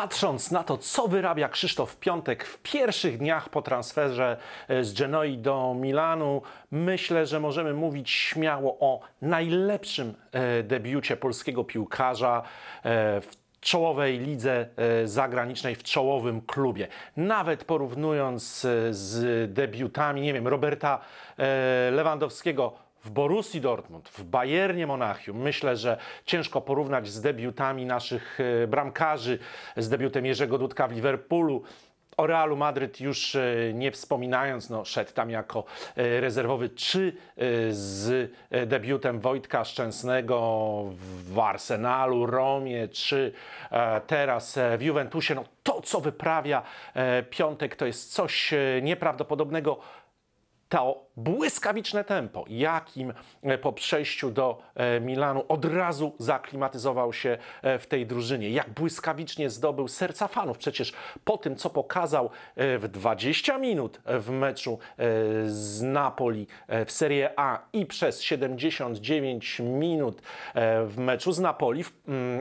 patrząc na to, co wyrabia Krzysztof Piątek w pierwszych dniach po transferze e, z Genoi do Milanu, myślę, że możemy mówić śmiało o najlepszym e, debiucie polskiego piłkarza e, w czołowej lidze zagranicznej, w czołowym klubie. Nawet porównując z debiutami, nie wiem, Roberta Lewandowskiego w Borussi Dortmund, w Bayernie Monachium. Myślę, że ciężko porównać z debiutami naszych e, bramkarzy, z debiutem Jerzego Dudka w Liverpoolu, o Realu Madryt już e, nie wspominając, no, szedł tam jako e, rezerwowy, czy z debiutem Wojtka Szczęsnego w Arsenalu, Romie, czy teraz w Juventusie. No, to, co wyprawia Piątek, to jest coś nieprawdopodobnego. To błyskawiczne tempo, jakim e, po przejściu do e, Milanu od razu zaklimatyzował się e, w tej drużynie, jak błyskawicznie zdobył serca fanów. Przecież po tym, co pokazał w 20 minut w meczu z Napoli w Serie A i przez 79 minut w meczu z Napoli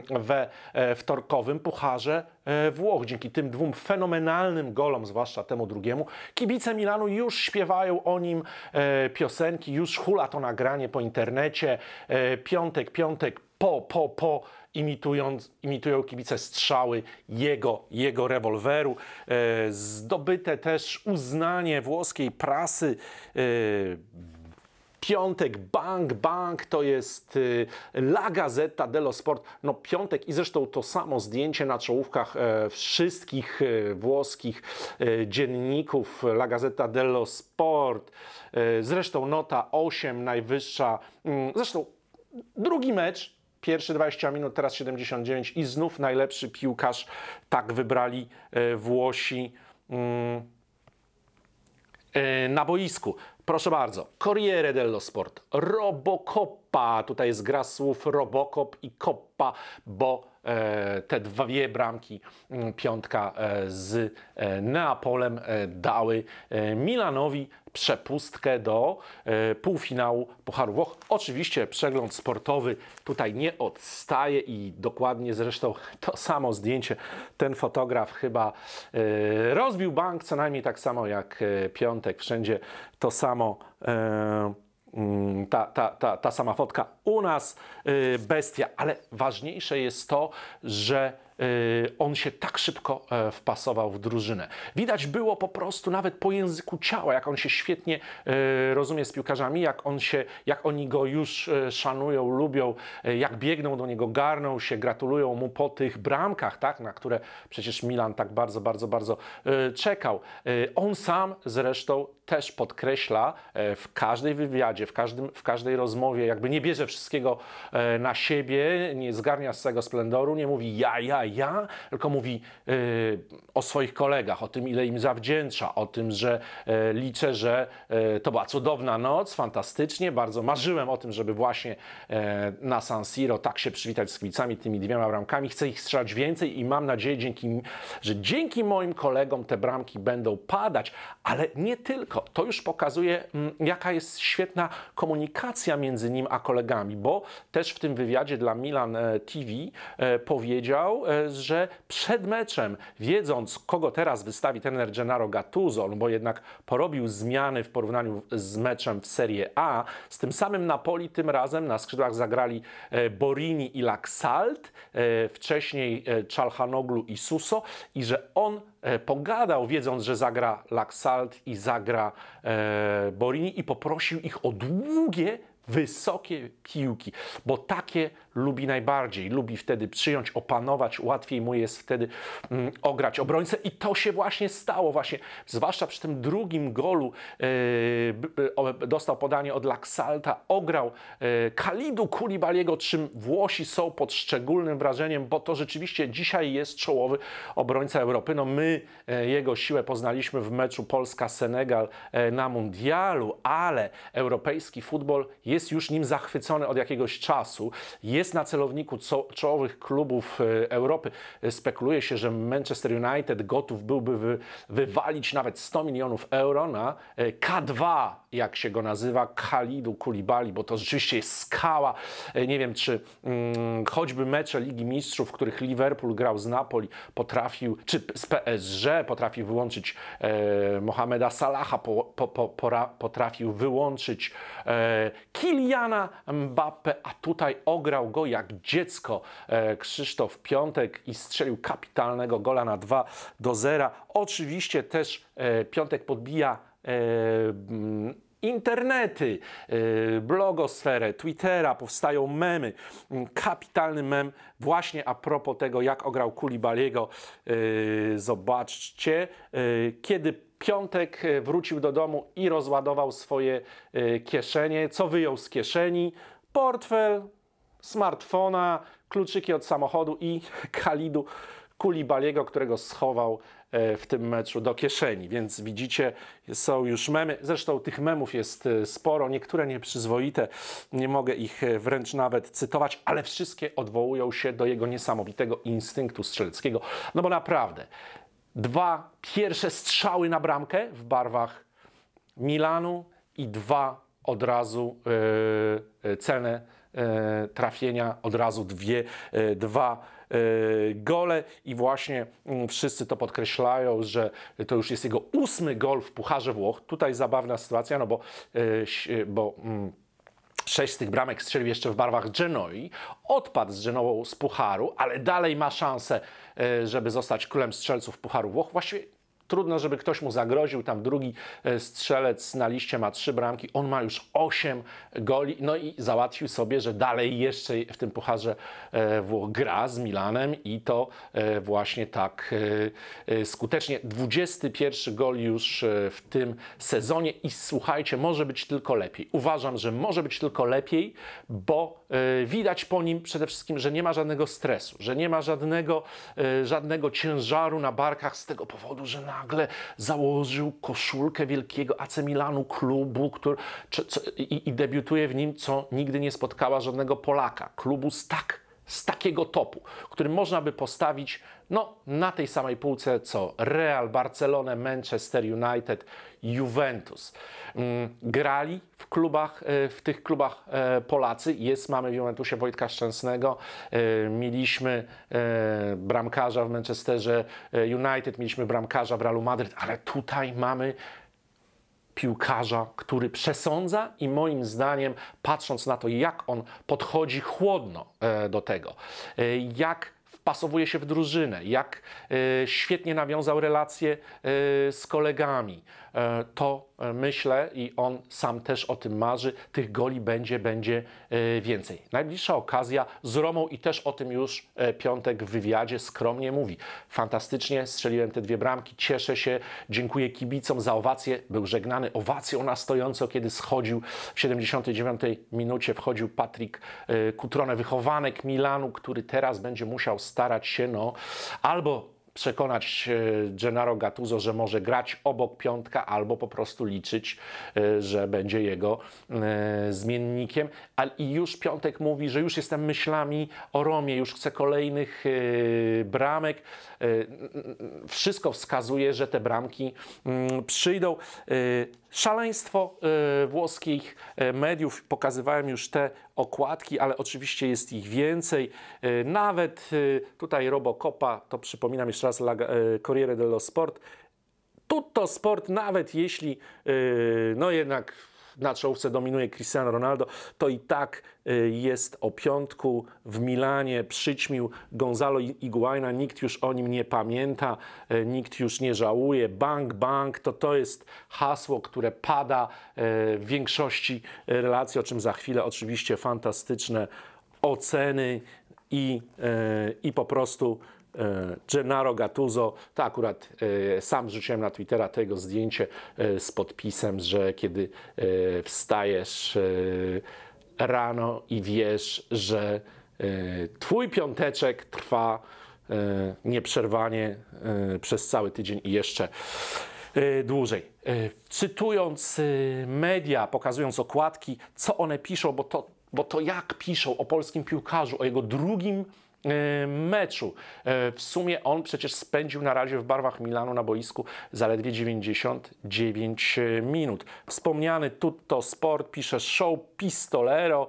we wtorkowym pucharze Włoch. Dzięki tym dwóm fenomenalnym golom, zwłaszcza temu drugiemu, kibice Milanu już śpiewają o nim E, piosenki, już hula to nagranie po internecie, e, piątek, piątek, po, po, po, imitując, imitują kibice strzały jego, jego rewolweru. E, zdobyte też uznanie włoskiej prasy piątek, bank, bank, to jest y, La Gazzetta dello Sport. No piątek i zresztą to samo zdjęcie na czołówkach e, wszystkich e, włoskich e, dzienników La Gazzetta dello Sport. Zresztą nota 8 najwyższa. Mm, zresztą drugi mecz Pierwszy 20 minut, teraz 79 i znów najlepszy piłkarz. Tak wybrali Włosi mm, na boisku. Proszę bardzo, Corriere dello Sport, Robocopa, tutaj jest gra słów Robocop i Coppa, bo e, te dwie bramki mm, piątka e, z e, Neapolem e, dały Milanowi przepustkę do półfinału Pucharu Włoch. Oczywiście przegląd sportowy tutaj nie odstaje i dokładnie zresztą to samo zdjęcie ten fotograf chyba rozbił bank, co najmniej tak samo jak piątek, wszędzie to samo samo e, mm, ta, ta, ta, ta sama fotka u nas, y, bestia, ale ważniejsze jest to, że Y, on się tak szybko e, wpasował w drużynę. Widać było po prostu nawet po języku ciała, jak on się świetnie e, rozumie z piłkarzami, jak, on się, jak oni go już e, szanują, lubią, jak biegną do niego, garną się, gratulują mu po tych bramkach, tak, na które przecież Milan tak bardzo, bardzo, bardzo czekał. On sam zresztą też podkreśla w każdej wywiadzie, w, każdym, w każdej rozmowie, jakby nie bierze wszystkiego na siebie, nie zgarnia z tego splendoru, nie mówi ja, ja, ja, tylko mówi y, o swoich kolegach, o tym, ile im zawdzięcza, o tym, że y, liczę, że y, to była cudowna noc, fantastycznie, bardzo marzyłem o tym, żeby właśnie y, na San Siro tak się przywitać z kibicami, tymi dwiema bramkami. Chcę ich strzelać więcej i mam nadzieję, dzięki, że dzięki moim kolegom te bramki będą padać, ale nie tylko. To już pokazuje, m, mm, jaka jest świetna komunikacja między nim a kolegami, bo też w tym wywiadzie dla Milan e, TV e, powiedział, e, że przed meczem, wiedząc kogo teraz wystawi trener Gennaro Gattuso, bo jednak porobił zmiany w porównaniu z meczem w Serie A, z tym samym Napoli tym razem na skrzydłach zagrali e, Borini i Laksalt, e, wcześniej e, Czalhanoglu i Suso i że on pogadał, wiedząc, że zagra Laksalt i zagra Borini i poprosił ich o długie wysokie piłki, bo takie lubi najbardziej. Lubi wtedy przyjąć, opanować, łatwiej mu jest wtedy mm, ograć obrońcę i to się właśnie stało właśnie, zwłaszcza przy tym drugim golu yy, dostał podanie od Laksalta, ograł yy, Kalidu Kulibaliego, czym Włosi są pod szczególnym wrażeniem, bo to rzeczywiście dzisiaj jest czołowy obrońca Europy. No my yy, jego siłę poznaliśmy w meczu Polska-Senegal na Mundialu, ale europejski futbol jest jest już nim zachwycony od jakiegoś czasu. Jest na celowniku co, czołowych klubów e, Europy. Spekuluje się, że Manchester United gotów byłby wy, wywalić nawet 100 milionów euro na e, K2, jak się go nazywa, Khalidu Kulibali, bo to rzeczywiście jest skała. E, nie wiem, czy hmm, choćby mecze Ligi Mistrzów, w których Liverpool grał z Napoli, potrafił, czy z PSG potrafił wyłączyć e, Mohameda Salaha, po, po, po, potrafił wyłączyć e, Kiliana Mbappe, a tutaj ograł go jak dziecko e, Krzysztof Piątek i strzelił kapitalnego gola na 2 do 0. Oczywiście też e, Piątek podbija e, internety, blogosferę, Twittera, powstają memy. Mm, kapitalny mem właśnie a propos tego, jak ograł Kulibaliego. Zobaczcie, kiedy piątek e, wrócił do domu i rozładował swoje e, kieszenie. Co wyjął z kieszeni? Portfel, smartfona, kluczyki od samochodu i Kalidu Kulibaliego, którego schował e, w tym meczu do kieszeni. Więc widzicie, są już memy. Zresztą tych memów jest sporo, niektóre nieprzyzwoite, nie mogę ich wręcz nawet cytować, ale wszystkie odwołują się do jego niesamowitego instynktu strzeleckiego. No bo naprawdę, dwa pierwsze strzały na bramkę w barwach Milanu i dwa od razu yy, celne yy, trafienia, od razu dwie, yy, dwa gole i właśnie mm, wszyscy to podkreślają, że to już jest jego ósmy gol w Pucharze Włoch. Tutaj zabawna sytuacja, no bo, bo mm, Sześć z tych bramek strzelił jeszcze w barwach Genoi. Odpadł z Genovą z Pucharu, ale dalej ma szansę, e, żeby zostać królem strzelców Pucharu Włoch. Właściwie trudno, żeby ktoś mu zagroził. Tam drugi e, strzelec na liście ma trzy bramki, on ma już osiem goli, no i załatwił sobie, że dalej jeszcze w tym pucharze e, Włoch gra z Milanem i to e, właśnie tak skutecznie. 21 gol już w tym sezonie i słuchajcie, może być tylko lepiej. Uważam, że może być tylko lepiej, bo widać po nim przede wszystkim, że nie ma żadnego stresu, że nie ma żadnego, żadnego ciężaru na barkach z tego powodu, że na nagle założył koszulkę wielkiego AC Milanu klubu który, czy, co, i, i debiutuje w nim, co nigdy nie spotkała żadnego Polaka. Klubu z tak z takiego topu, który można by postawić no, na tej samej półce co Real, Barcelonę, Manchester United, Juventus. Mm, grali w klubach, e, w tych klubach e, Polacy. Jest, mamy w Juventusie Wojtka Szczęsnego, e, mieliśmy bramkarza w Manchesterze United, mieliśmy bramkarza w Realu Madryt, ale tutaj mamy piłkarza, który przesądza i moim zdaniem, patrząc na to, jak on podchodzi chłodno e, do tego, e, jak wpasowuje się w drużynę, jak e, świetnie nawiązał relacje z kolegami, E, to e, myślę i on sam też o tym marzy, tych goli będzie, będzie e, więcej. Najbliższa okazja z Romą i też o tym już Piątek w wywiadzie skromnie mówi. Fantastycznie strzeliłem te dwie bramki, cieszę się, dziękuję kibicom za owację. Był żegnany owacją na stojąco, kiedy schodził w 79 minucie, wchodził Patrick Kutrone, wychowanek Milanu, który teraz będzie musiał starać się no, albo przekonać e, Gennaro Gattuso, że może grać obok piątka albo po prostu liczyć, e, że będzie jego e, zmiennikiem. I już piątek mówi, że już jestem myślami o Romie, już chcę kolejnych bramek. Wszystko wskazuje, że te bramki mm, przyjdą. Szaleństwo e, włoskich e, mediów, pokazywałem już te okładki, ale oczywiście jest ich więcej. E, nawet tutaj Robocopa, to przypominam jeszcze raz Corriere dello Sport, Tutto Sport, nawet jeśli no jednak na czołówce dominuje Cristiano Ronaldo, to i tak y, jest o piątku w Milanie, przyćmił Gonzalo Iguaina, nikt już o nim nie pamięta, y, nikt już nie żałuje. Bank, bank, to to jest hasło, które pada y, w większości relacji, o czym za chwilę oczywiście fantastyczne oceny i, i po prostu Gennaro Gattuso, to tak, akurat e, sam rzuciłem na Twittera tego zdjęcie e, z podpisem, że kiedy e, wstajesz rano i wiesz, że twój piąteczek trwa nieprzerwanie przez cały tydzień i jeszcze dłużej. Cytując media, pokazując okładki, co one piszą, bo to, bo to jak piszą o polskim piłkarzu, o jego drugim E, meczu. E, w sumie on przecież spędził na razie w barwach Milanu na boisku zaledwie 99 e, minut. Wspomniany Tutto Sport pisze show Pistolero.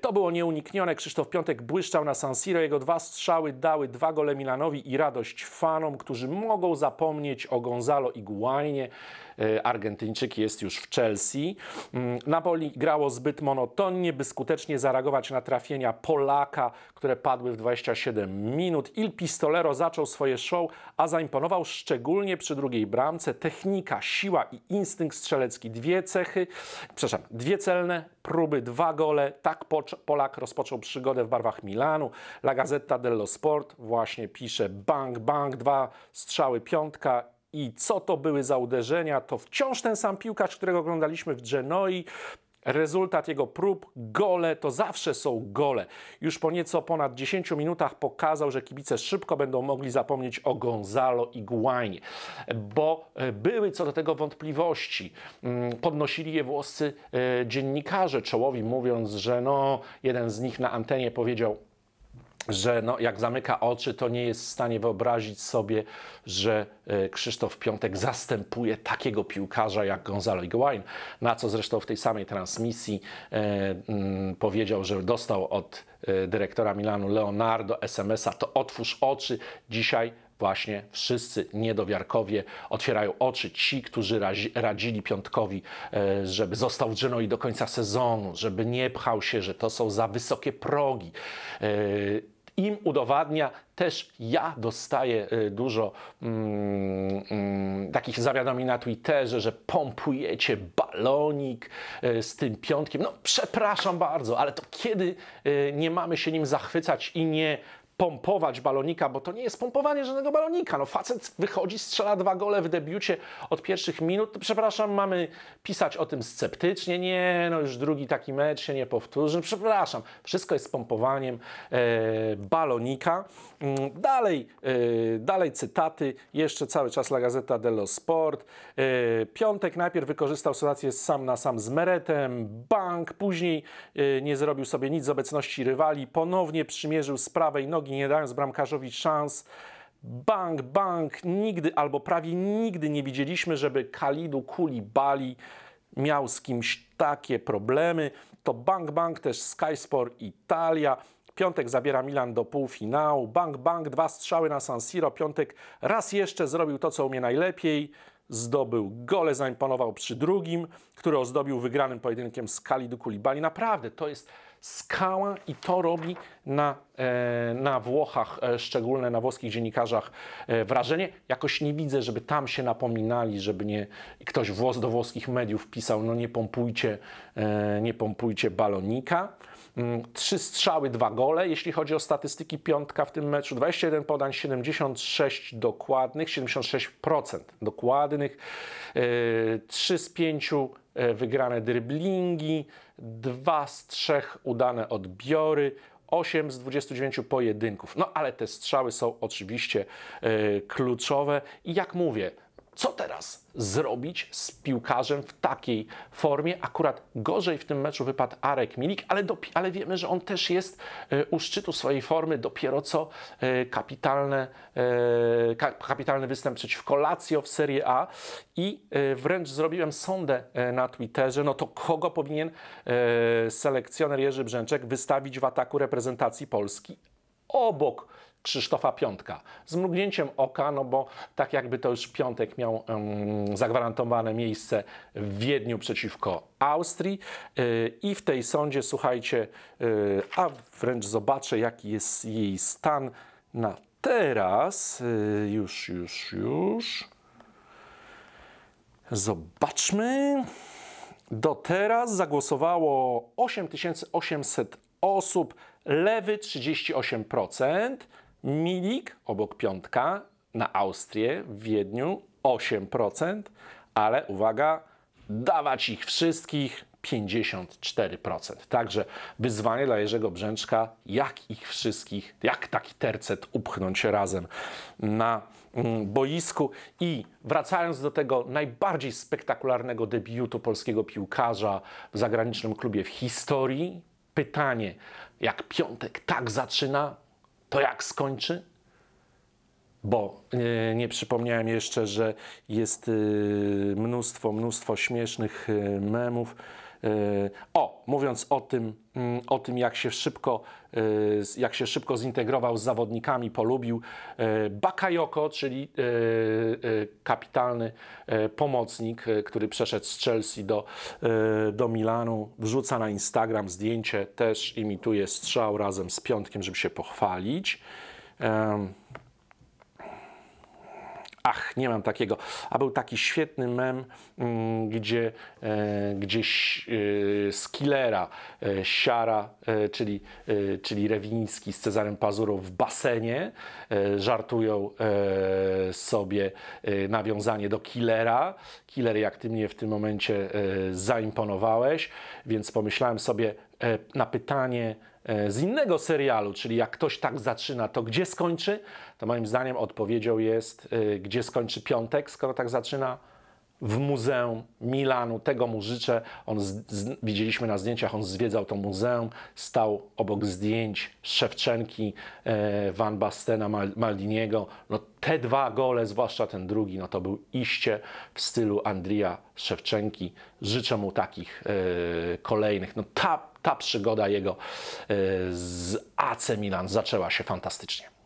To było nieuniknione. Krzysztof Piątek błyszczał na San Siro. Jego dwa strzały dały dwa gole Milanowi i radość fanom, którzy mogą zapomnieć o Gonzalo Iguainie. E, Argentyńczyk jest już w Chelsea. Mm, Napoli grało zbyt monotonnie, by skutecznie zareagować na trafienia Polaka, które padły w 27 minut. Il Pistolero zaczął swoje show, a zaimponował szczególnie przy drugiej bramce. Technika, siła i instynkt strzelecki. Dwie cechy, przepraszam, dwie celne próby, dwa gole. Tak Polak rozpoczął przygodę w barwach Milanu. La Gazzetta dello Sport właśnie pisze bang, bang, dwa strzały, piątka i co to były za uderzenia, to wciąż ten sam piłkarz, którego oglądaliśmy w Genoi. Rezultat jego prób, gole to zawsze są gole. Już po nieco ponad 10 minutach pokazał, że kibice szybko będą mogli zapomnieć o Gonzalo i Guainie, bo e, były co do tego wątpliwości. Mm, podnosili je włoscy e, dziennikarze, czołowi mówiąc, że no, jeden z nich na antenie powiedział, że no, jak zamyka oczy, to nie jest w stanie wyobrazić sobie, że e, Krzysztof Piątek zastępuje takiego piłkarza jak Gonzalo Higuain, na co zresztą w tej samej transmisji e, m, mm, powiedział, że dostał od e, dyrektora Milanu Leonardo SMS-a, to otwórz oczy, dzisiaj właśnie wszyscy niedowiarkowie otwierają oczy. Ci, którzy radzili Piątkowi, e, żeby został w i do końca sezonu, żeby nie pchał się, że to są za wysokie progi e, im udowadnia, też ja dostaję e, dużo mm, mm, takich zawiadomień na Twitterze, że pompujecie balonik z tym piątkiem. No przepraszam bardzo, ale to kiedy nie mamy się nim zachwycać i nie pompować balonika, bo to nie jest pompowanie żadnego balonika. No facet wychodzi, strzela dwa gole w debiucie od pierwszych minut. Przepraszam, mamy pisać o tym sceptycznie. Nie, no już drugi taki mecz się nie powtórzy. No, przepraszam, wszystko jest pompowaniem e, balonika. Mm, dalej, e, dalej cytaty. Jeszcze cały czas La Gazeta dello Sport. E, Piątek najpierw wykorzystał sytuację sam na sam z Meretem. Bank, później e, nie zrobił sobie nic z obecności rywali. Ponownie przymierzył z prawej nogi nogi, nie dając bramkarzowi szans. Bang, bang, nigdy albo prawie nigdy nie widzieliśmy, żeby Kalidu Kuli Bali miał z kimś takie problemy. To bang, bang też Sky Sport Italia. Piątek zabiera Milan do półfinału. Bang, bang, dwa strzały na San Siro. Piątek raz jeszcze zrobił to, co umie najlepiej. Zdobył gole, zaimponował przy drugim, który ozdobił wygranym pojedynkiem z Kalidu Kulibali. Naprawdę, to jest skała i to robi na, e, na Włochach, e, szczególnie na włoskich dziennikarzach e, wrażenie. Jakoś nie widzę, żeby tam się napominali, żeby nie ktoś włos do włoskich mediów pisał, no nie pompujcie, nie pompujcie balonika. Mm, trzy strzały, dwa gole. Jeśli chodzi o statystyki, piątka w tym meczu 21 podań, 76 dokładnych, 76% dokładnych, Trzy z pięciu wygrane driblingi, dwa z trzech udane odbiory, 8 z 29 pojedynków. No ale te strzały są oczywiście yy, kluczowe i jak mówię, co teraz zrobić z piłkarzem w takiej formie? Akurat gorzej w tym meczu wypadł Arek Milik, ale, ale wiemy, że on też jest e, u szczytu swojej formy. Dopiero co e, kapitalne, e, kapitalny występ przeciwko Lazio w Serie A i wręcz zrobiłem sondę na Twitterze, no to kogo powinien selekcjoner Jerzy Brzęczek wystawić w ataku reprezentacji Polski? obok Krzysztofa Piątka. Z mrugnięciem oka, no bo tak jakby to już Piątek miał um, zagwarantowane miejsce w Wiedniu przeciwko Austrii yy, i w tej sądzie, słuchajcie, yy, a wręcz zobaczę jaki jest jej stan na teraz. Yy, już, już, już. Zobaczmy. Do teraz zagłosowało 8800 osób. Lewy 38%, Milik obok piątka na Austrię w Wiedniu 8%, ale uwaga, dawać ich wszystkich 54%. Także wyzwanie dla Jerzego Brzęczka, jak ich wszystkich, jak taki tercet upchnąć razem na mm, boisku. I wracając do tego najbardziej spektakularnego debiutu polskiego piłkarza w zagranicznym klubie w historii, pytanie, jak piątek tak zaczyna, to jak skończy? Bo e, nie przypomniałem jeszcze, że jest e, mnóstwo, mnóstwo śmiesznych e, memów E, o, mówiąc o tym, mm, o tym jak, się szybko, e, jak się szybko zintegrował z zawodnikami, polubił, e, Bakayoko, czyli kapitalny pomocnik, który przeszedł z Chelsea do, do Milanu, wrzuca na Instagram zdjęcie, też imituje strzał razem z Piątkiem, żeby się pochwalić ach, nie mam takiego. A był taki świetny mem, mm, gdzie, e, gdzieś Skillera, e, e, Siara, czyli, czyli Rewiński z Cezarem Pazurą w basenie żartują sobie nawiązanie do Killera. Killer, jak ty mnie w tym momencie zaimponowałeś, więc pomyślałem sobie, E, na pytanie e, z innego serialu, czyli jak ktoś tak zaczyna, to gdzie skończy? To moim zdaniem odpowiedzią jest, e, gdzie skończy piątek, skoro tak zaczyna w Muzeum Milanu. Tego mu życzę. On z, z, widzieliśmy na zdjęciach, on zwiedzał to muzeum, stał obok zdjęć Szewczenki, e, Van Bastena, Mal, Maldiniego. No, te dwa gole, zwłaszcza ten drugi, no to był iście w stylu Andrija Szewczenki. Życzę mu takich e, kolejnych. No, ta, ta przygoda jego e, z AC Milan zaczęła się fantastycznie.